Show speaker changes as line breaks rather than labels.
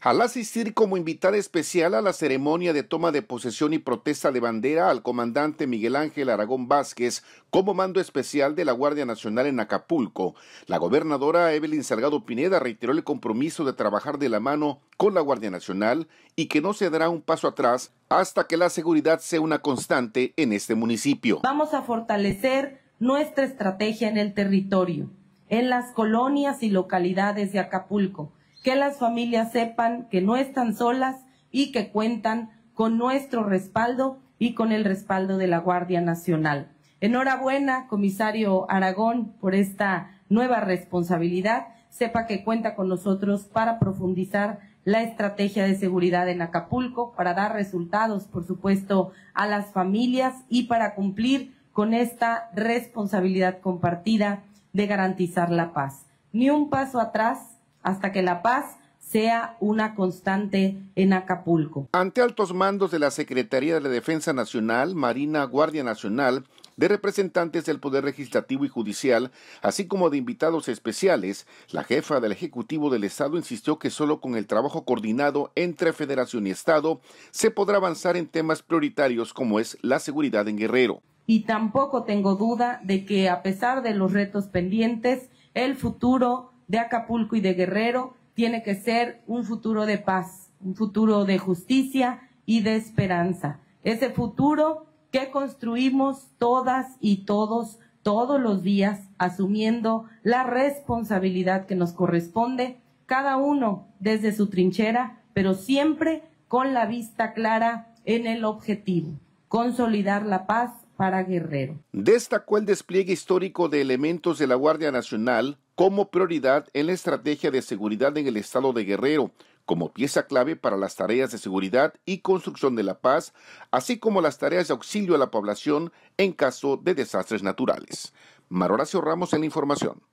al asistir como invitada especial a la ceremonia de toma de posesión y protesta de bandera al comandante Miguel Ángel Aragón Vázquez como mando especial de la Guardia Nacional en Acapulco. La gobernadora Evelyn Salgado Pineda reiteró el compromiso de trabajar de la mano con la Guardia Nacional y que no se dará un paso atrás hasta que la seguridad sea una constante en este municipio.
Vamos a fortalecer nuestra estrategia en el territorio, en las colonias y localidades de Acapulco que las familias sepan que no están solas y que cuentan con nuestro respaldo y con el respaldo de la Guardia Nacional. Enhorabuena, comisario Aragón, por esta nueva responsabilidad. Sepa que cuenta con nosotros para profundizar la estrategia de seguridad en Acapulco, para dar resultados, por supuesto, a las familias y para cumplir con esta responsabilidad compartida de garantizar la paz. Ni un paso atrás, hasta que la paz sea una constante en Acapulco.
Ante altos mandos de la Secretaría de la Defensa Nacional, Marina, Guardia Nacional, de representantes del Poder Legislativo y Judicial, así como de invitados especiales, la jefa del Ejecutivo del Estado insistió que solo con el trabajo coordinado entre Federación y Estado se podrá avanzar en temas prioritarios como es la seguridad en Guerrero.
Y tampoco tengo duda de que a pesar de los retos pendientes, el futuro de Acapulco y de Guerrero tiene que ser un futuro de paz, un futuro de justicia y de esperanza. Ese futuro que construimos todas y todos todos los días, asumiendo la responsabilidad que nos corresponde, cada uno desde su trinchera, pero siempre con la vista clara en el objetivo, consolidar la paz para Guerrero.
Destacó el despliegue histórico de elementos de la Guardia Nacional como prioridad en la estrategia de seguridad en el estado de Guerrero, como pieza clave para las tareas de seguridad y construcción de la paz, así como las tareas de auxilio a la población en caso de desastres naturales. Maroracio Ramos en la información.